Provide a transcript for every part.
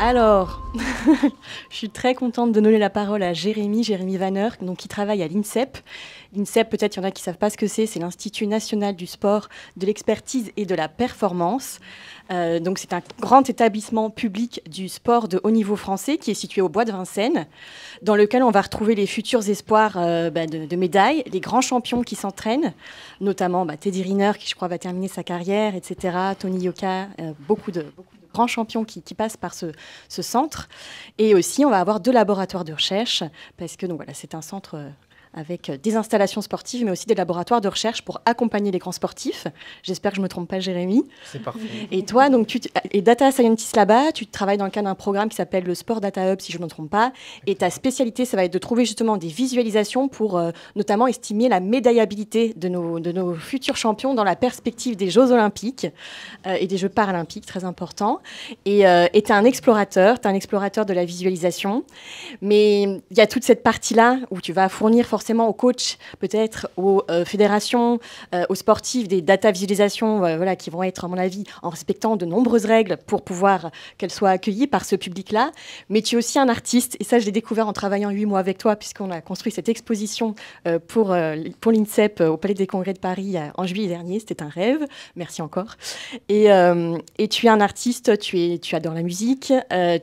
Alors, je suis très contente de donner la parole à Jérémy, Jérémy Vanner, donc, qui travaille à l'INSEP. L'INSEP, peut-être il y en a qui ne savent pas ce que c'est, c'est l'Institut national du sport, de l'expertise et de la performance. Euh, donc c'est un grand établissement public du sport de haut niveau français qui est situé au Bois de Vincennes, dans lequel on va retrouver les futurs espoirs euh, bah, de, médailles, les grands champions qui s'entraînent, notamment bah, Teddy Riner, qui je crois va terminer sa carrière, etc., Tony Yoka, euh, beaucoup de... Grand champions qui, passe passent par ce, ce, centre. Et aussi, on va avoir deux laboratoires de recherche, parce que donc, voilà, c'est un centre euh, avec des installations sportives, mais aussi des laboratoires de recherche pour accompagner les grands sportifs. J'espère que je ne me trompe pas, Jérémy. C'est parfait. Et toi, donc, tu es data scientist là-bas, tu travailles dans le cadre d'un programme qui s'appelle le Sport Data Hub, si je ne me trompe pas. Et ta spécialité, ça va être de trouver justement des visualisations pour euh, notamment estimer la médaillabilité de nos, de nos futurs champions dans la perspective des Jeux olympiques euh, et des Jeux paralympiques, très important. Et euh, tu es un explorateur, tu es un explorateur de la visualisation. Mais il y a toute cette partie-là où tu vas fournir forcément forcément aux coachs, peut-être aux euh, fédérations, euh, aux sportifs, des data visualisations euh, voilà, qui vont être, à mon avis, en respectant de nombreuses règles pour pouvoir qu'elles soient accueillies par ce public-là. Mais tu es aussi un artiste, et ça, je l'ai découvert en travaillant huit mois avec toi, puisqu'on a construit cette exposition pour, pour l'INSEP au Palais des Congrès de Paris en juillet dernier. C'était un rêve. Merci encore. Et, et, tu es un artiste, tu, es, tu adores la musique,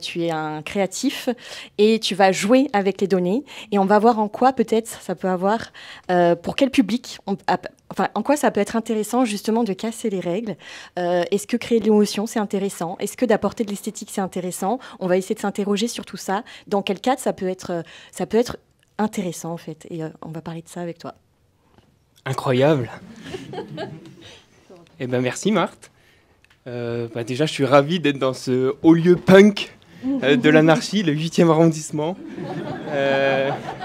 tu es un créatif, et tu vas jouer avec les données, et on va voir en quoi peut-être ça peut avoir euh, Pour quel public Enfin, en quoi ça peut être intéressant justement de casser les règles euh, Est-ce que créer de l'émotion c'est intéressant Est-ce que d'apporter de l'esthétique c'est intéressant On va essayer de s'interroger sur tout ça. Dans quel cadre ça peut être, ça peut être intéressant en fait Et euh, on va parler de ça avec toi. Incroyable Eh ben merci Marthe. Bah, déjà, je suis ravi d'être dans ce haut lieu punk de l'anarchie, le 8e arrondissement. Euh,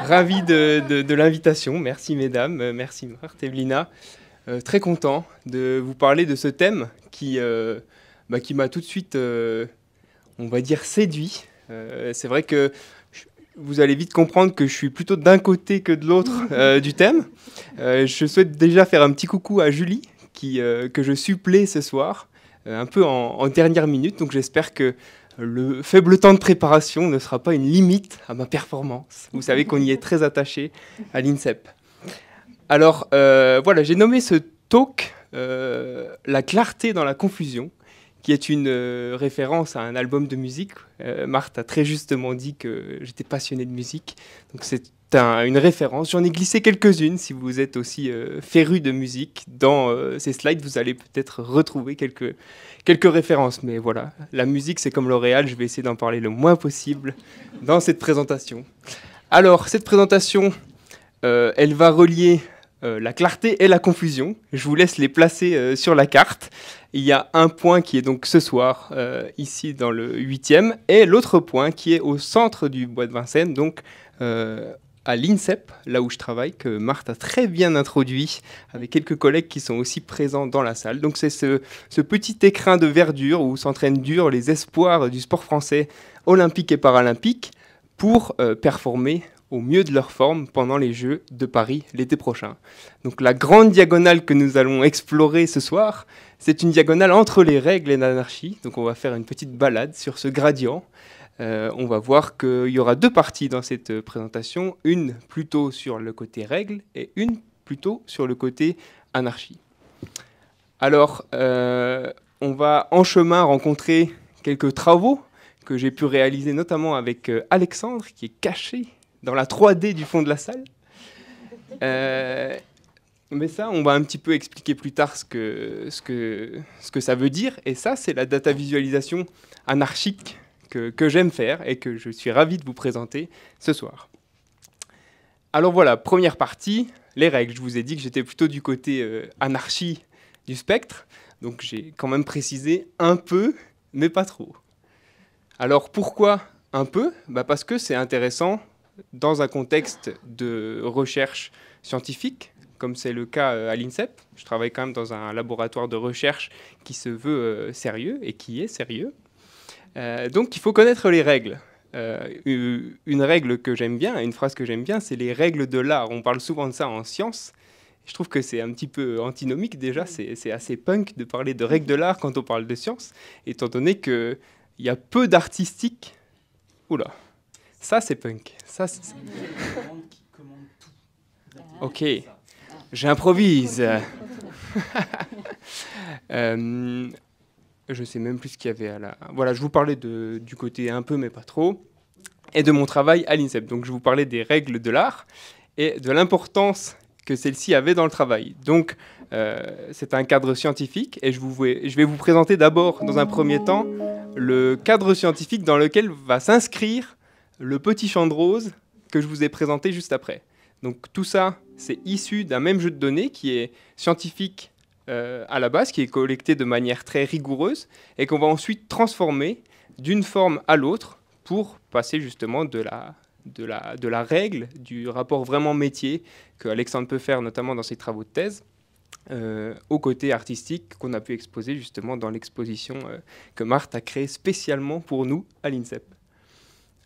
Ravi de, l'invitation. Merci mesdames, euh, merci Marthe et Blina. Euh, très content de vous parler de ce thème qui, euh, bah, qui m'a tout de suite, on va dire, séduit. c'est vrai que vous allez vite comprendre que je suis plutôt d'un côté que de l'autre du thème. je souhaite déjà faire un petit coucou à Julie, qui, que je supplée ce soir, un peu en, dernière minute. Donc j'espère que le faible temps de préparation ne sera pas une limite à ma performance. Vous savez qu'on y est très attaché à l'INSEP. Alors euh, voilà, j'ai nommé ce talk euh, La clarté dans la confusion qui est une euh, référence à un album de musique. Euh, Marthe a très justement dit que j'étais passionné de musique, donc c'est une référence. J'en ai glissé quelques-unes. Si vous êtes aussi euh, férus féru de musique, dans ces slides, vous allez peut-être retrouver quelques, quelques références. Mais voilà, la musique, c'est comme L'Oréal, je vais essayer d'en parler le moins possible dans cette présentation. Alors, cette présentation, elle va relier euh, la clarté et la confusion. Je vous laisse les placer euh, sur la carte. Il y a un point qui est donc ce soir, euh, ici dans le huitième, et l'autre point qui est au centre du bois de Vincennes, donc à l'INSEP, là où je travaille, que Marthe a très bien introduit, avec quelques collègues qui sont aussi présents dans la salle. Donc c'est ce, ce, petit écrin de verdure où s'entraînent dur les espoirs du sport français olympique et paralympique pour performer au mieux de leur forme pendant les Jeux de Paris l'été prochain. Donc la grande diagonale que nous allons explorer ce soir, c'est une diagonale entre les règles et l'anarchie. Donc on va faire une petite balade sur ce gradient. Euh, on va voir qu'il y aura deux parties dans cette présentation, une plutôt sur le côté règles et une plutôt sur le côté anarchie. Alors, euh, on va en chemin rencontrer quelques travaux que j'ai pu réaliser notamment avec euh, Alexandre qui est caché dans la 3D du fond de la salle. Euh, mais ça, on va un petit peu expliquer plus tard ce que, ce que, ce que ça veut dire. Et ça, c'est la data visualisation anarchique que, j'aime faire et que je suis ravi de vous présenter ce soir. Alors voilà, première partie, les règles. Je vous ai dit que j'étais plutôt du côté euh, anarchie du spectre. Donc j'ai quand même précisé un peu, mais pas trop. Alors pourquoi un peu bah Parce que c'est intéressant dans un contexte de recherche scientifique, comme c'est le cas euh, à l'INSEP. Je travaille quand même dans un laboratoire de recherche qui se veut euh, sérieux et qui est sérieux. Euh, donc il faut connaître les règles. une règle que j'aime bien, une phrase que j'aime bien, c'est les règles de l'art. On parle souvent de ça en science. Je trouve que c'est un petit peu antinomique déjà, c'est assez punk de parler de règles de l'art quand on parle de science, étant donné qu'il y a peu d'artistique. Oula. Ça, c'est punk. Ça, ah. ok. J'improvise. Je euh, je sais même plus ce qu'il y avait à la. Voilà, je vous parlais de, du côté un peu, mais pas trop, et de mon travail à l'INSEP. Donc, je vous parlais des règles de l'art et de l'importance que celle-ci avait dans le travail. Donc, euh, c'est un cadre scientifique, et je, vous je vais vous présenter d'abord, dans un premier temps, le cadre scientifique dans lequel va s'inscrire le petit champ de rose que je vous ai présenté juste après. Donc tout ça, c'est issu d'un même jeu de données qui est scientifique euh, à la base, qui est collecté de manière très rigoureuse et qu'on va ensuite transformer d'une forme à l'autre pour passer justement de la, de règle, du rapport vraiment métier que Alexandre peut faire notamment dans ses travaux de thèse. Euh, au côté artistique qu'on a pu exposer justement dans l'exposition euh, que Marthe a créée spécialement pour nous à l'INSEP.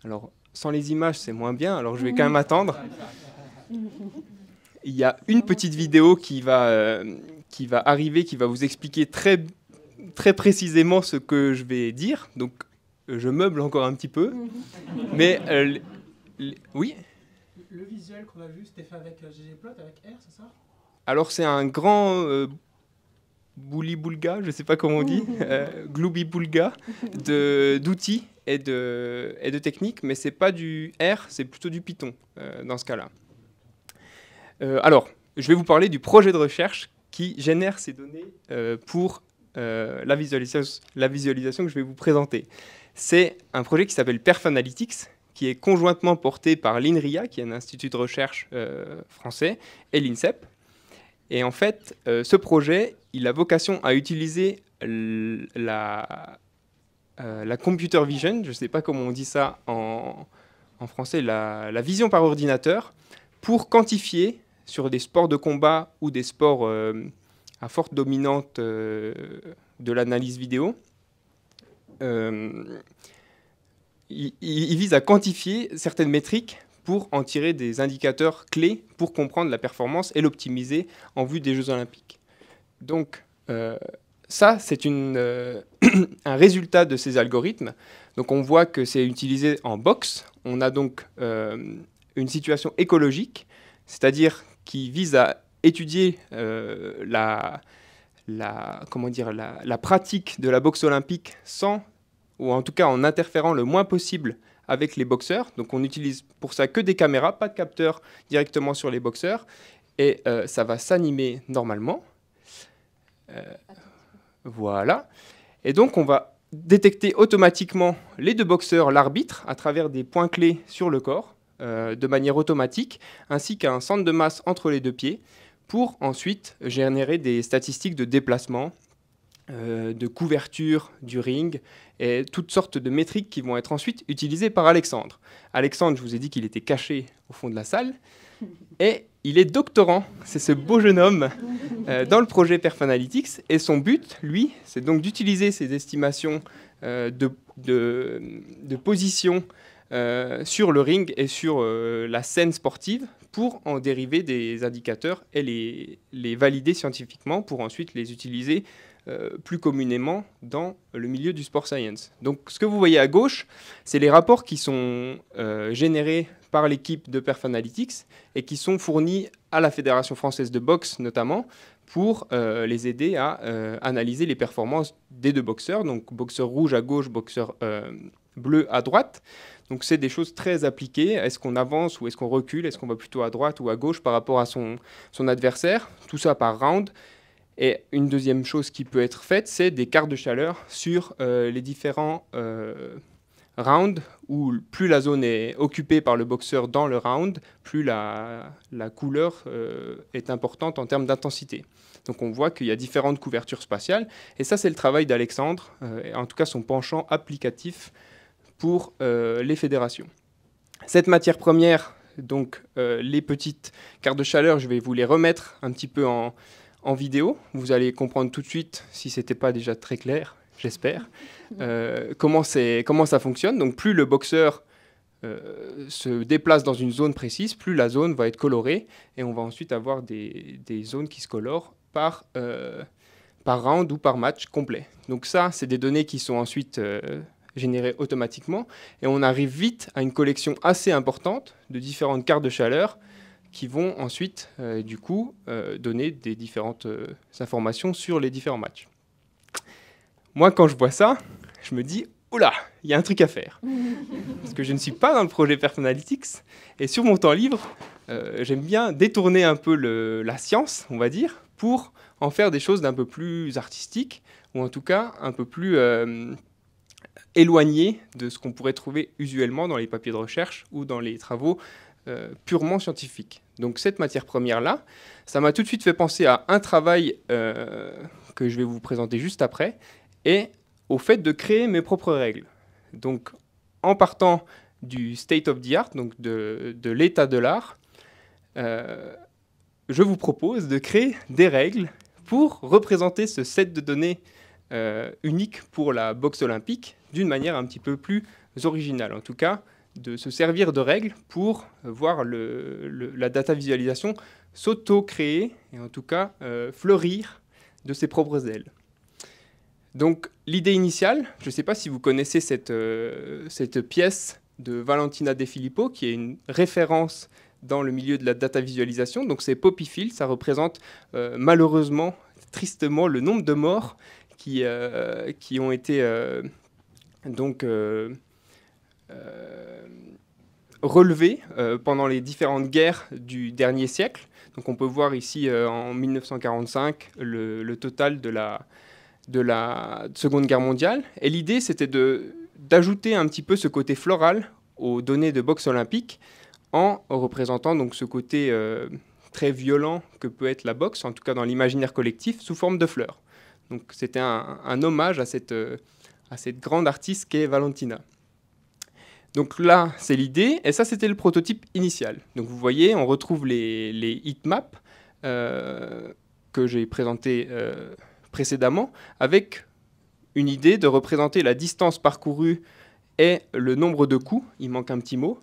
Alors sans les images, c'est moins bien, alors je vais quand même attendre. Il y a une petite vidéo qui va, euh, qui va arriver, qui va vous expliquer très, très précisément ce que je vais dire. Donc, je meuble encore un petit peu. Mhm. Mais, euh, oui Le visuel qu'on a vu, c'était fait avec euh, ggplot, avec R, c'est ça Alors, c'est un grand Bouli je ne sais pas comment on dit, euh, d'outils et de, de techniques, mais c'est pas du R, c'est plutôt du Python euh, dans ce cas-là. Euh, alors, je vais vous parler du projet de recherche qui génère ces données euh, pour la, la visualisation que je vais vous présenter. C'est un projet qui s'appelle analytics qui est conjointement porté par l'INRIA, qui est un institut de recherche français, et l'INSEP, et en fait, euh, ce projet, il a vocation à utiliser la, euh, la computer vision, je ne sais pas comment on dit ça en, français, la, vision par ordinateur, pour quantifier sur des sports de combat ou des sports euh, à forte dominante de l'analyse vidéo. il vise à quantifier certaines métriques pour en tirer des indicateurs clés pour comprendre la performance et l'optimiser en vue des Jeux olympiques. Donc euh, ça, c'est euh, un résultat de ces algorithmes. Donc on voit que c'est utilisé en boxe. On a donc euh, une situation écologique, c'est-à-dire qui vise à étudier la, comment dire, la pratique de la boxe olympique sans, ou en tout cas en interférant le moins possible avec les boxeurs. Donc on utilise pour ça que des caméras, pas de capteurs directement sur les boxeurs. Et euh, ça va s'animer normalement. Euh, voilà. Et donc on va détecter automatiquement les deux boxeurs, l'arbitre, à travers des points clés sur le corps, euh, de manière automatique, ainsi qu'un centre de masse entre les deux pieds, pour ensuite générer des statistiques de déplacement euh, de couverture du ring et toutes sortes de métriques qui vont être ensuite utilisées par Alexandre. Alexandre, je vous ai dit qu'il était caché au fond de la salle et il est doctorant, c'est ce beau jeune homme, euh, dans le projet Perfanalytics et son but, lui, c'est donc d'utiliser ces estimations euh, de, position sur le ring et sur la scène sportive pour en dériver des indicateurs et les valider scientifiquement pour ensuite les utiliser euh, plus communément dans le milieu du sport science. Donc ce que vous voyez à gauche, c'est les rapports qui sont euh, générés par l'équipe de analytics et qui sont fournis à la Fédération française de boxe notamment pour euh, les aider à analyser les performances des deux boxeurs, donc boxeur rouge à gauche, boxeur bleu à droite. Donc c'est des choses très appliquées. Est-ce qu'on avance ou est-ce qu'on recule Est-ce qu'on va plutôt à droite ou à gauche par rapport à son, son adversaire Tout ça par round et une deuxième chose qui peut être faite, c'est des cartes de chaleur sur euh, les différents euh, rounds, où plus la zone est occupée par le boxeur dans le round, plus la, couleur euh, est importante en termes d'intensité. Donc on voit qu'il y a différentes couvertures spatiales, et ça c'est le travail d'Alexandre, en tout cas son penchant applicatif pour les fédérations. Cette matière première, donc les petites cartes de chaleur, je vais vous les remettre un petit peu en, en vidéo. Vous allez comprendre tout de suite, si ce n'était pas déjà très clair, j'espère, euh, comment, comment ça fonctionne. Donc plus le boxeur euh, se déplace dans une zone précise, plus la zone va être colorée et on va ensuite avoir des, zones qui se colorent par, euh, par round ou par match complet. Donc ça, c'est des données qui sont ensuite euh, générées automatiquement et on arrive vite à une collection assez importante de différentes cartes de chaleur qui vont ensuite, euh, du coup, euh, donner des différentes euh, informations sur les différents matchs. Moi, quand je vois ça, je me dis, oula, il y a un truc à faire. Parce que je ne suis pas dans le projet Personalytics, et sur mon temps libre, j'aime bien détourner un peu la science, on va dire, pour en faire des choses d'un peu plus artistiques, ou en tout cas un peu plus éloignées de ce qu'on pourrait trouver usuellement dans les papiers de recherche ou dans les travaux euh, purement scientifique. Donc cette matière première-là, ça m'a tout de suite fait penser à un travail euh, que je vais vous présenter juste après, et au fait de créer mes propres règles. Donc en partant du state of the art, donc de, l'état de l'art, euh, je vous propose de créer des règles pour représenter ce set de données unique pour la boxe olympique d'une manière un petit peu plus originale. En tout cas, de se servir de règles pour voir la data visualisation s'auto-créer et en tout cas euh, fleurir de ses propres ailes. Donc l'idée initiale, je ne sais pas si vous connaissez euh, cette, pièce de Valentina De Filippo qui est une référence dans le milieu de la data visualisation. Donc c'est Poppyfield, ça représente euh, malheureusement, tristement, le nombre de morts qui, qui ont été donc euh, relevé euh, pendant les différentes guerres du dernier siècle. Donc on peut voir ici euh, en 1945 le, total de la, de la Seconde Guerre mondiale. Et l'idée, c'était d'ajouter un petit peu ce côté floral aux données de boxe olympique en représentant donc ce côté très violent que peut être la boxe, en tout cas dans l'imaginaire collectif, sous forme de fleurs. Donc c'était un, hommage à cette, à cette grande artiste qu'est Valentina. Donc là, c'est l'idée, et ça, c'était le prototype initial. Donc vous voyez, on retrouve les, heatmaps euh, que j'ai présentés euh, précédemment, avec une idée de représenter la distance parcourue et le nombre de coups, il manque un petit mot,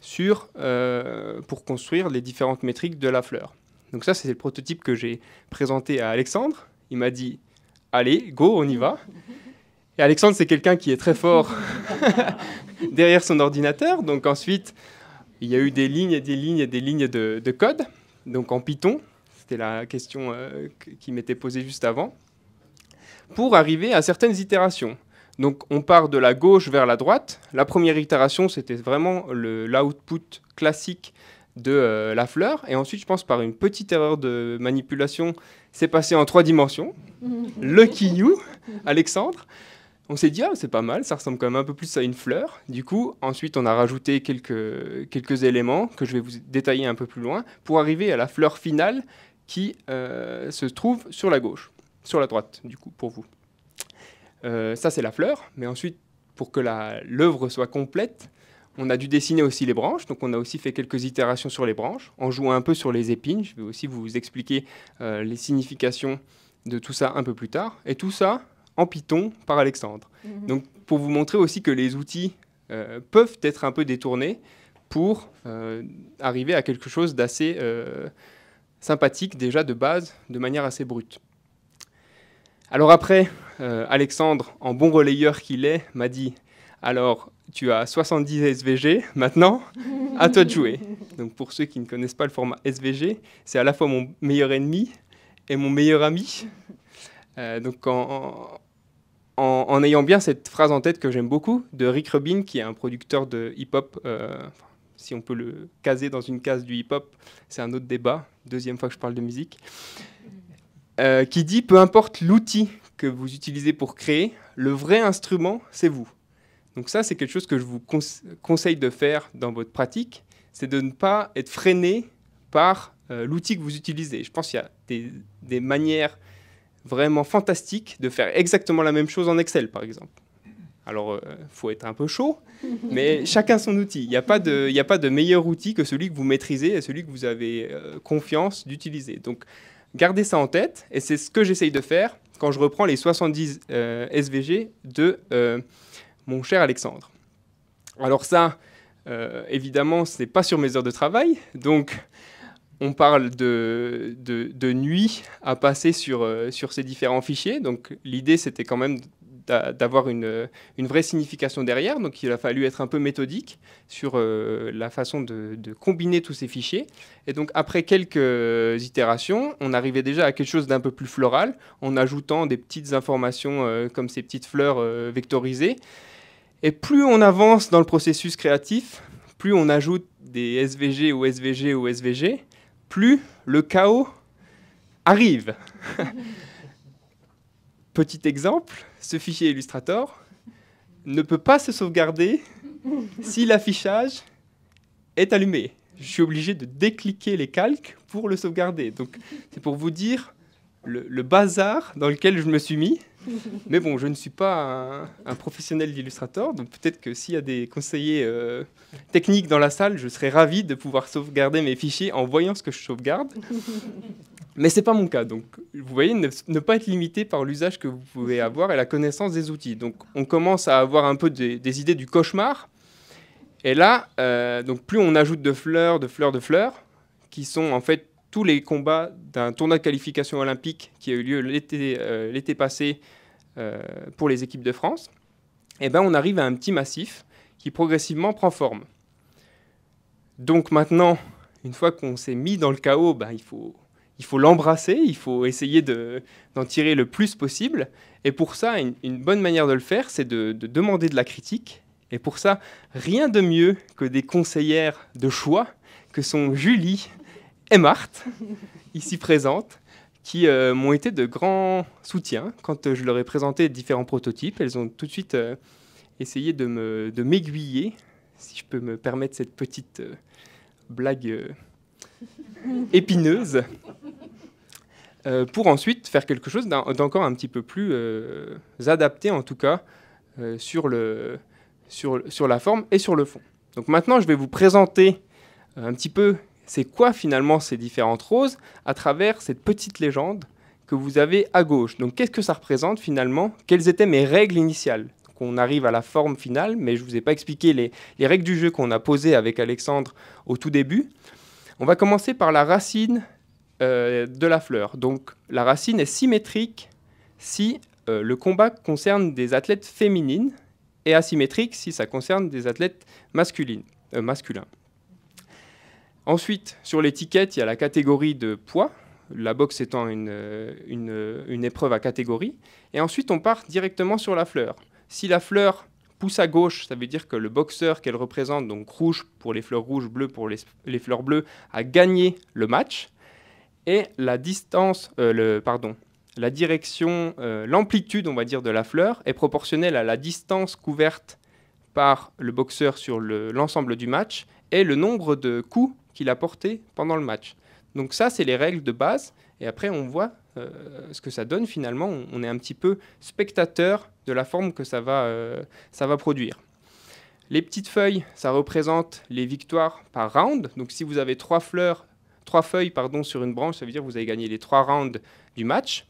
sur, euh, pour construire les différentes métriques de la fleur. Donc ça, c'est le prototype que j'ai présenté à Alexandre. Il m'a dit, allez, go, on y va. Alexandre, c'est quelqu'un qui est très fort derrière son ordinateur. Donc ensuite, il y a eu des lignes et des lignes et des lignes de, code, donc en Python. C'était la question euh, qui m'était posée juste avant. Pour arriver à certaines itérations. Donc on part de la gauche vers la droite. La première itération, c'était vraiment l'output classique de euh, la fleur. Et ensuite, je pense par une petite erreur de manipulation, c'est passé en trois dimensions. le you, Alexandre. On s'est dit, ah, c'est pas mal, ça ressemble quand même un peu plus à une fleur. Du coup, ensuite, on a rajouté quelques, quelques éléments que je vais vous détailler un peu plus loin pour arriver à la fleur finale qui euh, se trouve sur la gauche, sur la droite, du coup, pour vous. Euh, ça, c'est la fleur, mais ensuite, pour que l'œuvre soit complète, on a dû dessiner aussi les branches, donc on a aussi fait quelques itérations sur les branches, en jouant un peu sur les épines. Je vais aussi vous expliquer euh, les significations de tout ça un peu plus tard. Et tout ça, en Python par Alexandre. Mhm. Donc pour vous montrer aussi que les outils euh, peuvent être un peu détournés pour euh, arriver à quelque chose d'assez euh, sympathique déjà de base, de manière assez brute. Alors après, Alexandre, en bon relayeur qu'il est, m'a dit, alors tu as 70 SVG maintenant, à toi de jouer. Donc pour ceux qui ne connaissent pas le format SVG, c'est à la fois mon meilleur ennemi et mon meilleur ami. Euh, donc en, ayant bien cette phrase en tête que j'aime beaucoup de Rick Rubin, qui est un producteur de hip-hop, euh, si on peut le caser dans une case du hip-hop, c'est un autre débat, deuxième fois que je parle de musique, euh, qui dit, peu importe l'outil que vous utilisez pour créer, le vrai instrument, c'est vous. Donc ça, c'est quelque chose que je vous conseille de faire dans votre pratique, c'est de ne pas être freiné par l'outil que vous utilisez. Je pense qu'il y a des, des manières vraiment fantastique de faire exactement la même chose en Excel, par exemple. Alors, il euh, faut être un peu chaud, mais chacun son outil. Il n'y a, pas de, meilleur outil que celui que vous maîtrisez et celui que vous avez euh, confiance d'utiliser. Donc, gardez ça en tête, et c'est ce que j'essaye de faire quand je reprends les 70 euh, SVG de mon cher Alexandre. Alors ça, évidemment, ce n'est pas sur mes heures de travail, donc on parle de, de, nuit à passer sur, euh, sur ces différents fichiers. Donc l'idée, c'était quand même d'avoir une, vraie signification derrière. Donc il a fallu être un peu méthodique sur euh, la façon de, combiner tous ces fichiers. Et donc après quelques itérations, on arrivait déjà à quelque chose d'un peu plus floral en ajoutant des petites informations euh, comme ces petites fleurs vectorisées. Et plus on avance dans le processus créatif, plus on ajoute des SVG ou SVG ou SVG, plus le chaos arrive. Petit exemple, ce fichier Illustrator ne peut pas se sauvegarder si l'affichage est allumé. Je suis obligé de décliquer les calques pour le sauvegarder. Donc c'est pour vous dire le, le bazar dans lequel je me suis mis. Mais bon, je ne suis pas un, professionnel d'illustrateur, donc peut-être que s'il y a des conseillers euh, techniques dans la salle, je serais ravi de pouvoir sauvegarder mes fichiers en voyant ce que je sauvegarde. Mais ce n'est pas mon cas. Donc, vous voyez, ne, pas être limité par l'usage que vous pouvez avoir et la connaissance des outils. Donc, on commence à avoir un peu des, idées du cauchemar. Et là, euh, donc plus on ajoute de fleurs, de fleurs, de fleurs, qui sont en fait tous les combats d'un tournoi de qualification olympique qui a eu lieu l'été euh, passé euh, pour les équipes de France, eh ben, on arrive à un petit massif qui progressivement prend forme. Donc maintenant, une fois qu'on s'est mis dans le chaos, ben, il faut il faut l'embrasser, il faut essayer d'en tirer le plus possible. Et pour ça, une, bonne manière de le faire, c'est de demander de la critique. Et pour ça, rien de mieux que des conseillères de choix que sont Julie, et Marthe, ici présentes, qui euh, m'ont été de grand soutien quand euh, je leur ai présenté différents prototypes. Elles ont tout de suite euh, essayé de m'aiguiller, si je peux me permettre cette petite blague épineuse, pour ensuite faire quelque chose d'encore un petit peu plus adapté, en tout cas, sur, le, sur, sur la forme et sur le fond. Donc maintenant, je vais vous présenter un petit peu c'est quoi finalement ces différentes roses à travers cette petite légende que vous avez à gauche. Donc qu'est-ce que ça représente finalement Quelles étaient mes règles initiales qu'on arrive à la forme finale, mais je ne vous ai pas expliqué les, règles du jeu qu'on a posées avec Alexandre au tout début. On va commencer par la racine euh, de la fleur. Donc la racine est symétrique si euh, le combat concerne des athlètes féminines et asymétrique si ça concerne des athlètes masculines, euh, masculins. Ensuite, sur l'étiquette, il y a la catégorie de poids, la boxe étant une, euh, euh, une, épreuve à catégorie. Et ensuite, on part directement sur la fleur. Si la fleur pousse à gauche, ça veut dire que le boxeur qu'elle représente, donc rouge pour les fleurs rouges, bleu pour les, fleurs bleues, a gagné le match. Et la distance, euh, le, pardon, la direction, l'amplitude, on va dire, de la fleur est proportionnelle à la distance couverte par le boxeur sur l'ensemble du match et le nombre de coups il a porté pendant le match. Donc ça, c'est les règles de base. Et après, on voit euh, ce que ça donne finalement. On est un petit peu spectateur de la forme que ça va, euh, ça va produire. Les petites feuilles, ça représente les victoires par round. Donc si vous avez trois, fleurs, trois feuilles pardon, sur une branche, ça veut dire que vous avez gagné les trois rounds du match.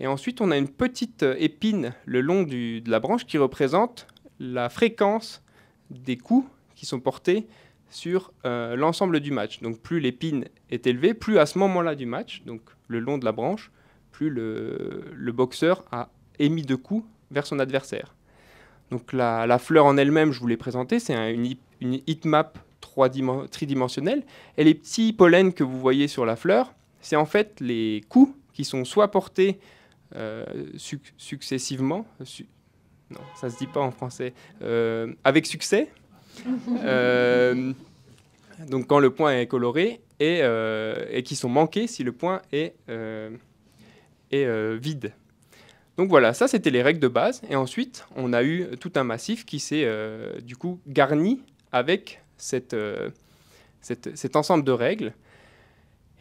Et ensuite, on a une petite épine le long de la branche qui représente la fréquence des coups qui sont portés sur euh, l'ensemble du match. Donc plus l'épine est élevée, plus à ce moment-là du match, donc le long de la branche, plus le, boxeur a émis de coups vers son adversaire. Donc la, fleur en elle-même, je vous l'ai présentée, c'est une, une heatmap tridimensionnelle. Et les petits pollens que vous voyez sur la fleur, c'est en fait les coups qui sont soit portés euh, successivement, non, ça se dit pas en français, euh, avec succès, euh, donc quand le point est coloré et, euh, qui sont manqués si le point est, euh, vide. Donc voilà, ça c'était les règles de base. Et ensuite, on a eu tout un massif qui s'est du coup garni avec cette, cet ensemble de règles.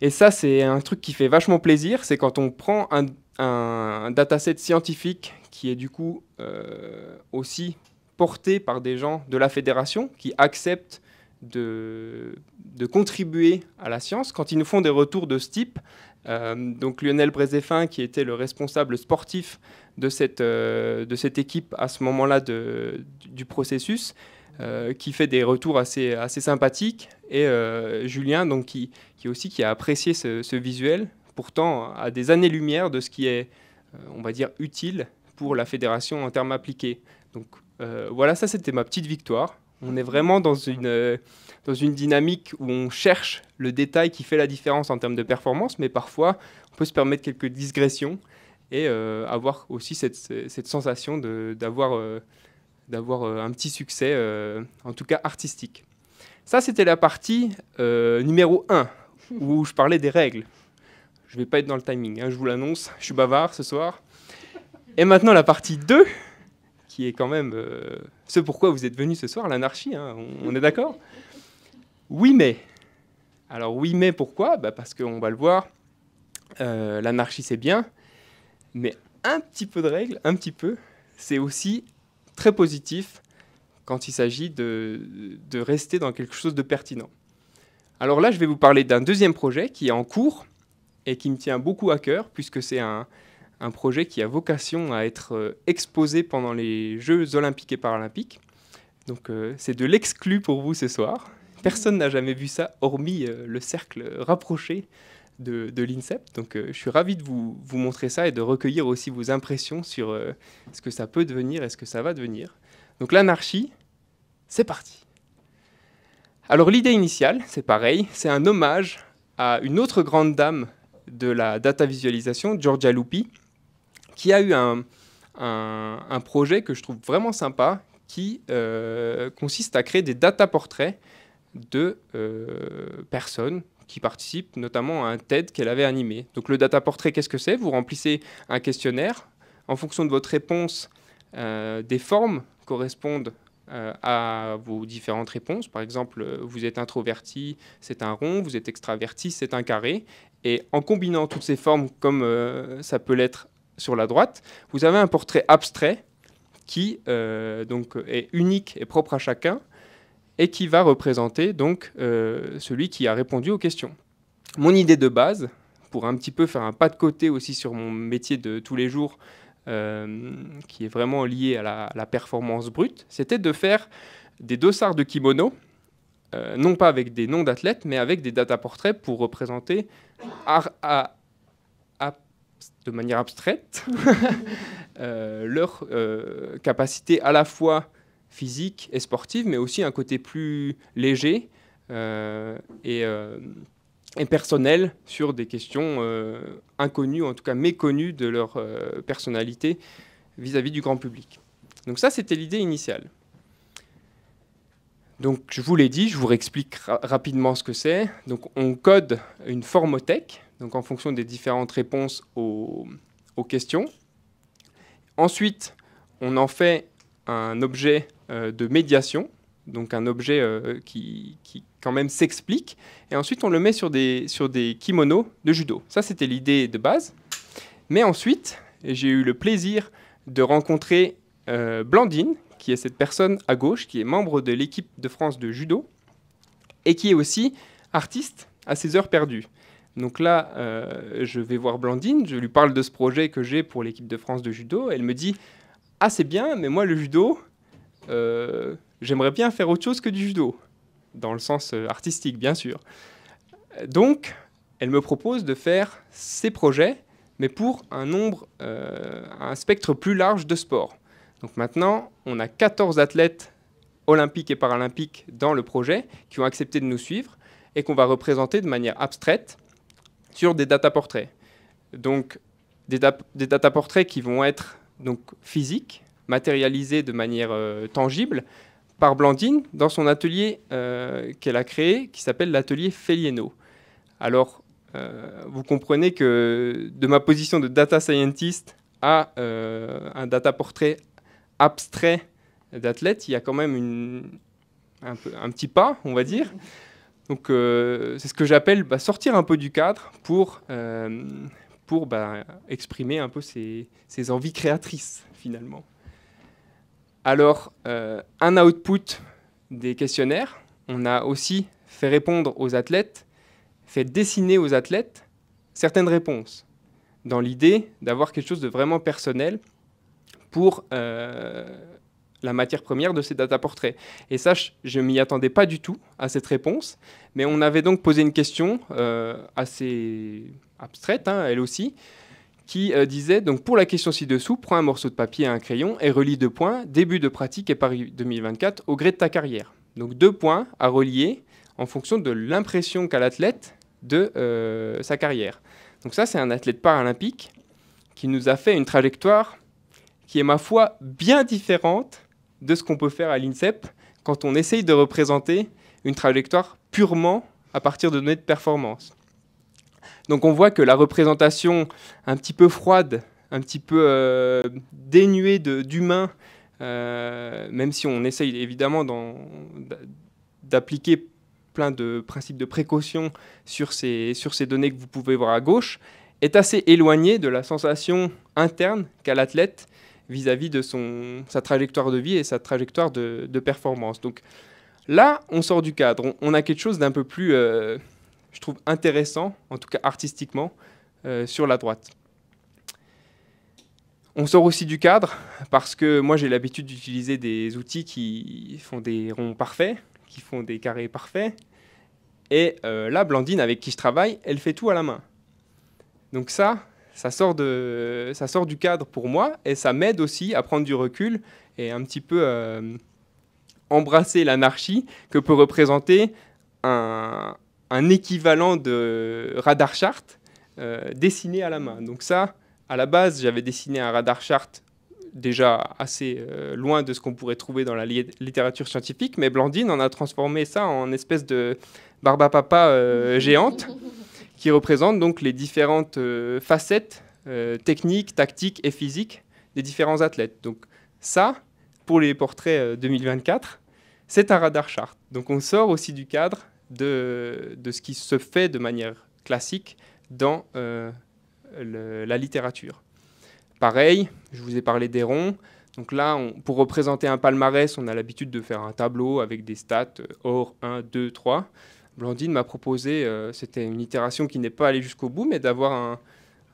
Et ça, c'est un truc qui fait vachement plaisir, c'est quand on prend un, dataset scientifique qui est du coup euh, aussi porté par des gens de la fédération qui acceptent de, de, contribuer à la science quand ils nous font des retours de ce type. Euh, donc Lionel Brézéfin, qui était le responsable sportif de cette, euh, de cette équipe à ce moment-là du processus, euh, qui fait des retours assez, assez sympathiques, et Julien, donc, qui, qui, aussi qui a apprécié ce, visuel, pourtant à des années-lumière de ce qui est, on va dire, utile pour la fédération en termes appliqués. Donc euh, voilà, ça c'était ma petite victoire. On est vraiment dans une, euh, dans une dynamique où on cherche le détail qui fait la différence en termes de performance, mais parfois on peut se permettre quelques digressions et euh, avoir aussi cette, sensation d'avoir un petit succès, en tout cas artistique. Ça c'était la partie numéro 1, où je parlais des règles. Je ne vais pas être dans le timing, hein, je vous l'annonce, je suis bavard ce soir. Et maintenant la partie 2 qui est quand même euh, ce pourquoi vous êtes venu ce soir, l'anarchie, hein, on, est d'accord Oui, mais. Alors oui, mais pourquoi bah, Parce qu'on va le voir, euh, l'anarchie c'est bien, mais un petit peu de règles, un petit peu, c'est aussi très positif quand il s'agit de, de rester dans quelque chose de pertinent. Alors là, je vais vous parler d'un deuxième projet qui est en cours et qui me tient beaucoup à cœur, puisque c'est un, un projet qui a vocation à être euh, exposé pendant les Jeux olympiques et paralympiques. Donc euh, c'est de l'exclu pour vous ce soir. Personne n'a jamais vu ça, hormis euh, le cercle rapproché de, de l'INSEP. Donc je suis ravi de vous, montrer ça et de recueillir aussi vos impressions sur ce que ça peut devenir et ce que ça va devenir. Donc l'anarchie, c'est parti. Alors l'idée initiale, c'est pareil, c'est un hommage à une autre grande dame de la data visualisation, Georgia Lupi, qui a eu un, projet que je trouve vraiment sympa, qui euh, consiste à créer des data portraits de euh, personnes qui participent notamment à un TED qu'elle avait animé. Donc le data portrait, qu'est-ce que c'est Vous remplissez un questionnaire. En fonction de votre réponse, euh, des formes correspondent à vos différentes réponses. Par exemple, vous êtes introverti, c'est un rond, vous êtes extraverti, c'est un carré. Et en combinant toutes ces formes, comme ça peut l'être sur la droite, vous avez un portrait abstrait qui euh, donc, est unique et propre à chacun et qui va représenter donc euh, celui qui a répondu aux questions. Mon idée de base, pour un petit peu faire un pas de côté aussi sur mon métier de tous les jours, euh, qui est vraiment lié à la, performance brute, c'était de faire des dossards de kimono, non pas avec des noms d'athlètes, mais avec des data portraits pour représenter de manière abstraite euh, leur euh, capacité à la fois physique et sportive, mais aussi un côté plus léger euh, et, personnel sur des questions inconnues, en tout cas méconnues de leur personnalité vis-à-vis du grand public. Donc ça, c'était l'idée initiale. Donc je vous l'ai dit, je vous réexplique rapidement ce que c'est. Donc on code une formothèque, donc en fonction des différentes réponses aux, questions. Ensuite, on en fait un objet euh, de médiation, donc un objet euh, qui, quand même s'explique, et ensuite on le met sur des, sur des kimonos de judo. Ça, c'était l'idée de base. Mais ensuite, j'ai eu le plaisir de rencontrer euh, Blandine, qui est cette personne à gauche, qui est membre de l'équipe de France de judo, et qui est aussi artiste à ses heures perdues. Donc là, euh, je vais voir Blandine, je lui parle de ce projet que j'ai pour l'équipe de France de judo. Elle me dit Ah, c'est bien, mais moi, le judo, euh, j'aimerais bien faire autre chose que du judo, dans le sens euh, artistique, bien sûr. Donc, elle me propose de faire ces projets, mais pour un nombre, un spectre plus large de sports. Donc maintenant, on a 14 athlètes olympiques et paralympiques dans le projet qui ont accepté de nous suivre et qu'on va représenter de manière abstraite sur des data portraits. Donc, des, data portraits qui vont être donc, physiques, matérialisés de manière euh, tangible par Blandine dans son atelier euh, qu'elle a créé, qui s'appelle l'atelier Felieno. Alors, euh, vous comprenez que de ma position de data scientist à un data portrait abstrait d'athlète, il y a quand même un, petit pas, on va dire. Donc euh, c'est ce que j'appelle bah, sortir un peu du cadre pour, euh, pour bah, exprimer un peu ses, envies créatrices finalement. Alors euh, un output des questionnaires, on a aussi fait répondre aux athlètes, fait dessiner aux athlètes certaines réponses, dans l'idée d'avoir quelque chose de vraiment personnel pour la matière première de ces data portraits. Et ça, je ne m'y attendais pas du tout à cette réponse, mais on avait donc posé une question euh, assez abstraite, hein, elle aussi, qui euh, disait, donc pour la question ci-dessous, prends un morceau de papier et un crayon et relie deux points, début de pratique et Paris 2024, au gré de ta carrière. Donc deux points à relier en fonction de l'impression qu'a l'athlète de euh, sa carrière. Donc ça, c'est un athlète paralympique qui nous a fait une trajectoire qui est, ma foi, bien différente de ce qu'on peut faire à l'INSEP quand on essaye de représenter une trajectoire purement à partir de données de performance. Donc on voit que la représentation un petit peu froide, un petit peu euh, dénuée d'humain, euh, même si on essaye évidemment d'appliquer plein de principes de précaution sur ces, sur ces données que vous pouvez voir à gauche, est assez éloignée de la sensation interne qu'a l'athlète vis-à-vis de son, sa trajectoire de vie et sa trajectoire de, performance. Donc là, on sort du cadre, on, a quelque chose d'un peu plus, euh, je trouve, intéressant, en tout cas artistiquement, euh, sur la droite. On sort aussi du cadre parce que moi j'ai l'habitude d'utiliser des outils qui font des ronds parfaits, qui font des carrés parfaits. Et euh, là, Blandine, avec qui je travaille, elle fait tout à la main. Donc ça, ça sort, de, ça sort du cadre pour moi et ça m'aide aussi à prendre du recul et un petit peu euh, embrasser l'anarchie que peut représenter un, équivalent de radar chart euh, dessiné à la main. Donc ça, à la base, j'avais dessiné un radar chart déjà assez euh, loin de ce qu'on pourrait trouver dans la littérature scientifique, mais Blandine en a transformé ça en espèce de barbapapa géante. qui représente donc les différentes euh, facettes euh, techniques, tactiques et physiques des différents athlètes. Donc ça, pour les portraits 2024, euh, c'est un radar chart. Donc on sort aussi du cadre de, ce qui se fait de manière classique dans la littérature. Pareil, je vous ai parlé des ronds. Donc là, pour représenter un palmarès, on a l'habitude de faire un tableau avec des stats or 1, 2, 3. Blandine m'a proposé, euh, c'était une itération qui n'est pas allée jusqu'au bout, mais d'avoir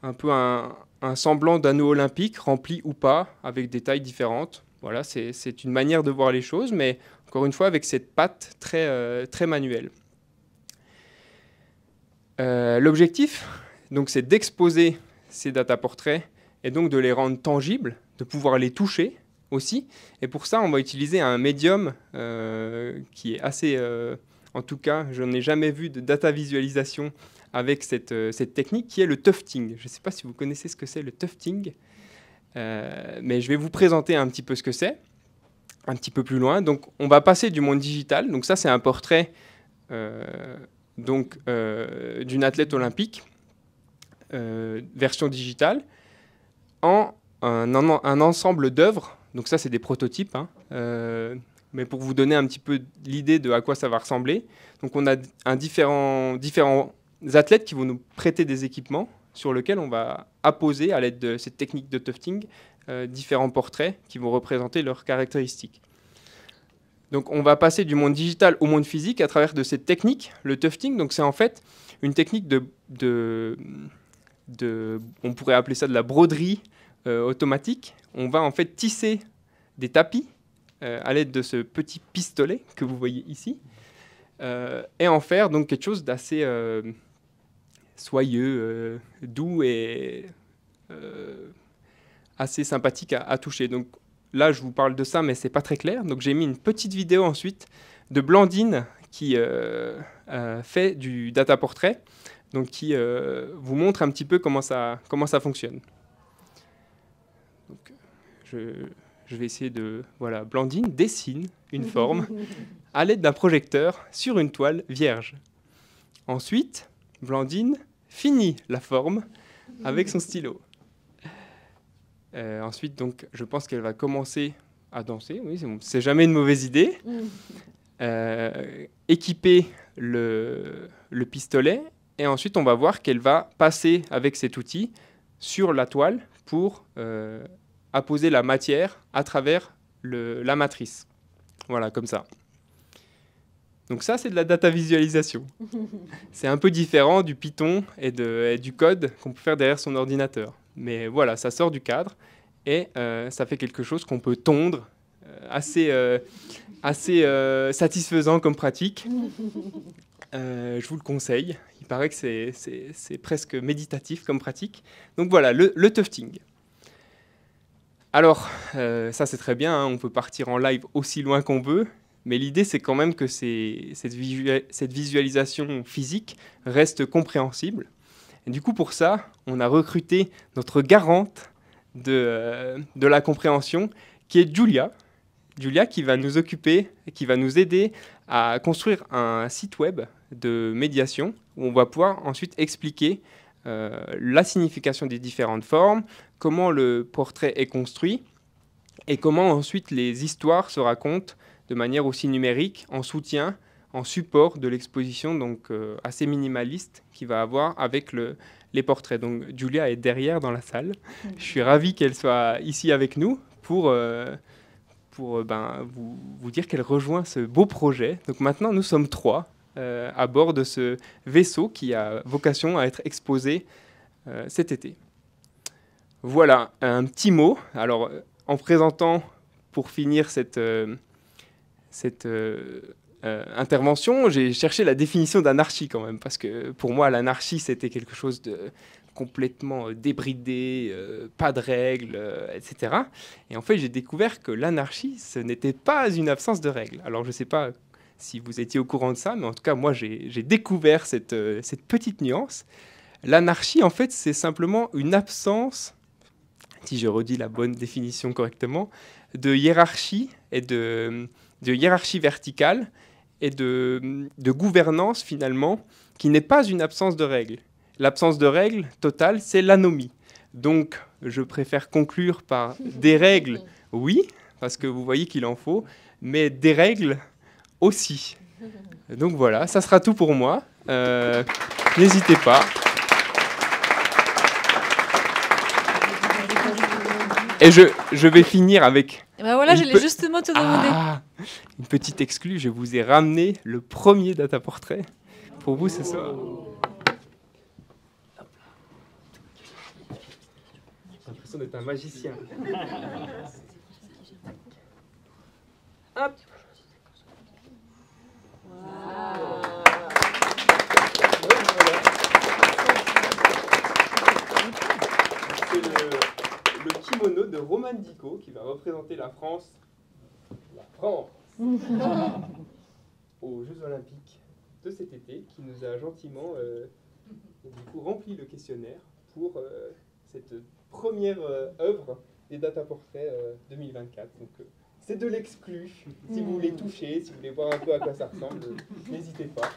un, peu un, semblant d'anneau olympique, rempli ou pas, avec des tailles différentes. Voilà, c'est une manière de voir les choses, mais encore une fois avec cette patte très, euh, manuelle. Euh, l'objectif, donc, c'est d'exposer ces data portraits et donc de les rendre tangibles, de pouvoir les toucher aussi. Et pour ça, on va utiliser un médium qui est assez en tout cas, je n'ai jamais vu de data visualisation avec euh, cette, technique qui est le tufting. Je ne sais pas si vous connaissez ce que c'est le tufting, euh, mais je vais vous présenter un petit peu ce que c'est, un petit peu plus loin. Donc, on va passer du monde digital. Donc ça, c'est un portrait euh, donc d'une athlète olympique, version digitale, en un, ensemble d'œuvres. Donc ça, c'est des prototypes. Hein mais pour vous donner un petit peu l'idée de à quoi ça va ressembler. Donc on a un différents athlètes qui vont nous prêter des équipements sur lesquels on va apposer à l'aide de cette technique de tufting euh, différents portraits qui vont représenter leurs caractéristiques. Donc on va passer du monde digital au monde physique à travers de cette technique, le tufting. Donc c'est en fait une technique de, de, on pourrait appeler ça de la broderie euh, automatique. On va en fait tisser des tapis euh, à l'aide de ce petit pistolet que vous voyez ici, euh, et en faire donc quelque chose d'assez euh, soyeux, doux et assez sympathique à, toucher. Donc là, je vous parle de ça, mais c'est pas très clair. Donc j'ai mis une petite vidéo ensuite de Blandine qui fait du data portrait, donc qui vous montre un petit peu comment ça, comment ça fonctionne. Donc, je, je vais essayer de... Voilà, Blandine dessine une forme à l'aide d'un projecteur sur une toile vierge. Ensuite, Blandine finit la forme avec son stylo. Euh, ensuite, donc, je pense qu'elle va commencer à danser. Oui, c'est jamais une mauvaise idée. Euh, équiper le, pistolet et ensuite on va voir qu'elle va passer avec cet outil sur la toile pour euh, poser la matière à travers la matrice. Voilà, comme ça. Donc ça, c'est de la data visualisation. c'est un peu différent du Python et, du code qu'on peut faire derrière son ordinateur. Mais voilà, ça sort du cadre et euh, ça fait quelque chose qu'on peut tondre euh, assez, euh, satisfaisant comme pratique. je vous le conseille. Il paraît que c'est presque méditatif comme pratique. Donc voilà, le tufting. Alors, euh, ça c'est très bien, hein, on peut partir en live aussi loin qu'on veut, mais l'idée c'est quand même que cette, visualisation physique reste compréhensible. du coup, pour ça, on a recruté notre garante euh, de, la compréhension, qui est Julia. Julia qui va nous occuper, qui va nous aider à construire un site web de médiation où on va pouvoir ensuite expliquer euh, la signification des différentes formes, comment le portrait est construit et comment ensuite les histoires se racontent de manière aussi numérique, en soutien, en support de l'exposition donc euh, assez minimaliste qui va avoir avec le, les portraits. Donc Julia est derrière dans la salle. Mm. Je suis ravi qu'elle soit ici avec nous pour, euh, euh, ben, vous, dire qu'elle rejoint ce beau projet. Donc maintenant nous sommes trois à bord de ce vaisseau qui a vocation à être exposé cet été. Voilà, un petit mot. Alors, en présentant, pour finir cette, euh, euh, euh, intervention, j'ai cherché la définition d'anarchie quand même, parce que pour moi, l'anarchie, c'était quelque chose de complètement débridé, pas de règles, etc. Et en fait, j'ai découvert que l'anarchie, ce n'était pas une absence de règles. Alors, je ne sais pas si vous étiez au courant de ça, mais en tout cas, moi, j'ai découvert cette petite nuance. L'anarchie, en fait, c'est simplement une absence si je redis la bonne définition correctement, de hiérarchie et de, hiérarchie verticale et de, gouvernance finalement qui n'est pas une absence de règles. L'absence de règles totale, c'est l'anomie. Donc, je préfère conclure par des règles, oui, parce que vous voyez qu'il en faut, mais des règles aussi. Donc voilà, ça sera tout pour moi. Euh, n'hésitez pas. Et je, je vais finir avec. Ben voilà, j'allais l'ai justement te demander. Ah, une petite exclue, je vous ai ramené le premier data portrait. Pour vous, ce soir. J'ai l'impression d'être un magicien. Hop le kimono de Roman Dico qui va représenter la France. La France aux Jeux Olympiques de cet été, qui nous a gentiment euh, rempli le questionnaire pour euh, cette première euh, œuvre des Data portrait 2024. Donc, c'est de l'exclu. Si vous hmm. voulez toucher, si vous voulez voir un peu à quoi ça ressemble, n'hésitez pas.